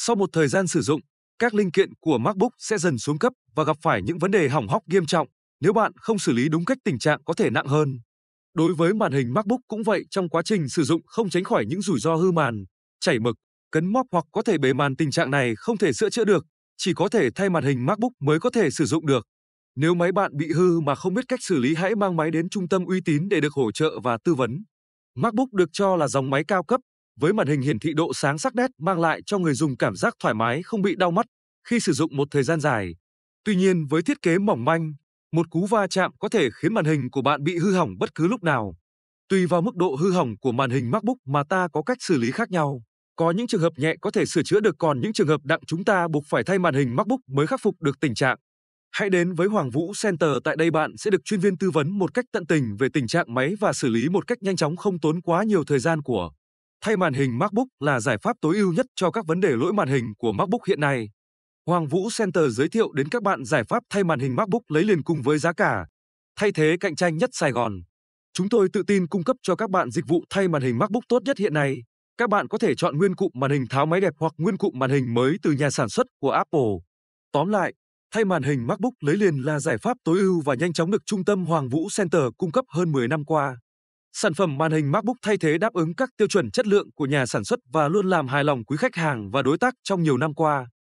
Sau một thời gian sử dụng, các linh kiện của MacBook sẽ dần xuống cấp và gặp phải những vấn đề hỏng hóc nghiêm trọng nếu bạn không xử lý đúng cách tình trạng có thể nặng hơn. Đối với màn hình MacBook cũng vậy, trong quá trình sử dụng không tránh khỏi những rủi ro hư màn, chảy mực, cấn móc hoặc có thể bề màn tình trạng này không thể sửa chữa được, chỉ có thể thay màn hình MacBook mới có thể sử dụng được. Nếu máy bạn bị hư mà không biết cách xử lý hãy mang máy đến trung tâm uy tín để được hỗ trợ và tư vấn. MacBook được cho là dòng máy cao cấp với màn hình hiển thị độ sáng sắc nét mang lại cho người dùng cảm giác thoải mái không bị đau mắt khi sử dụng một thời gian dài. Tuy nhiên với thiết kế mỏng manh, một cú va chạm có thể khiến màn hình của bạn bị hư hỏng bất cứ lúc nào. Tùy vào mức độ hư hỏng của màn hình MacBook mà ta có cách xử lý khác nhau. Có những trường hợp nhẹ có thể sửa chữa được còn những trường hợp nặng chúng ta buộc phải thay màn hình MacBook mới khắc phục được tình trạng. Hãy đến với Hoàng Vũ Center tại đây bạn sẽ được chuyên viên tư vấn một cách tận tình về tình trạng máy và xử lý một cách nhanh chóng không tốn quá nhiều thời gian của Thay màn hình MacBook là giải pháp tối ưu nhất cho các vấn đề lỗi màn hình của MacBook hiện nay. Hoàng Vũ Center giới thiệu đến các bạn giải pháp thay màn hình MacBook lấy liền cùng với giá cả, thay thế cạnh tranh nhất Sài Gòn. Chúng tôi tự tin cung cấp cho các bạn dịch vụ thay màn hình MacBook tốt nhất hiện nay. Các bạn có thể chọn nguyên cụm màn hình tháo máy đẹp hoặc nguyên cụm màn hình mới từ nhà sản xuất của Apple. Tóm lại, thay màn hình MacBook lấy liền là giải pháp tối ưu và nhanh chóng được trung tâm Hoàng Vũ Center cung cấp hơn 10 năm qua sản phẩm màn hình MacBook thay thế đáp ứng các tiêu chuẩn chất lượng của nhà sản xuất và luôn làm hài lòng quý khách hàng và đối tác trong nhiều năm qua.